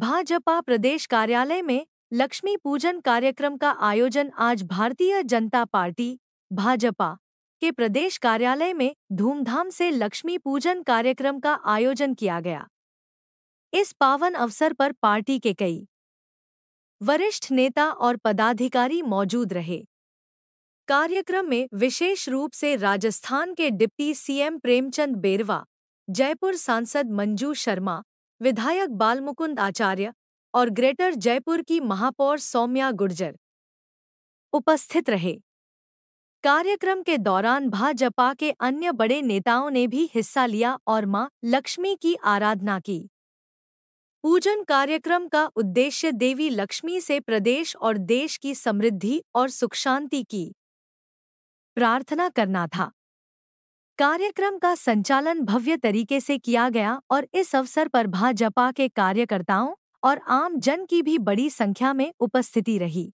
भाजपा प्रदेश कार्यालय में लक्ष्मी पूजन कार्यक्रम का आयोजन आज भारतीय जनता पार्टी भाजपा के प्रदेश कार्यालय में धूमधाम से लक्ष्मी पूजन कार्यक्रम का आयोजन किया गया इस पावन अवसर पर पार्टी के कई वरिष्ठ नेता और पदाधिकारी मौजूद रहे कार्यक्रम में विशेष रूप से राजस्थान के डिप्टी सीएम प्रेमचंद बेरवा जयपुर सांसद मंजू शर्मा विधायक बालमुकुंद आचार्य और ग्रेटर जयपुर की महापौर सौम्या गुर्जर उपस्थित रहे कार्यक्रम के दौरान भाजपा के अन्य बड़े नेताओं ने भी हिस्सा लिया और मां लक्ष्मी की आराधना की पूजन कार्यक्रम का उद्देश्य देवी लक्ष्मी से प्रदेश और देश की समृद्धि और सुख शांति की प्रार्थना करना था कार्यक्रम का संचालन भव्य तरीके से किया गया और इस अवसर पर भाजपा के कार्यकर्ताओं और आम जन की भी बड़ी संख्या में उपस्थिति रही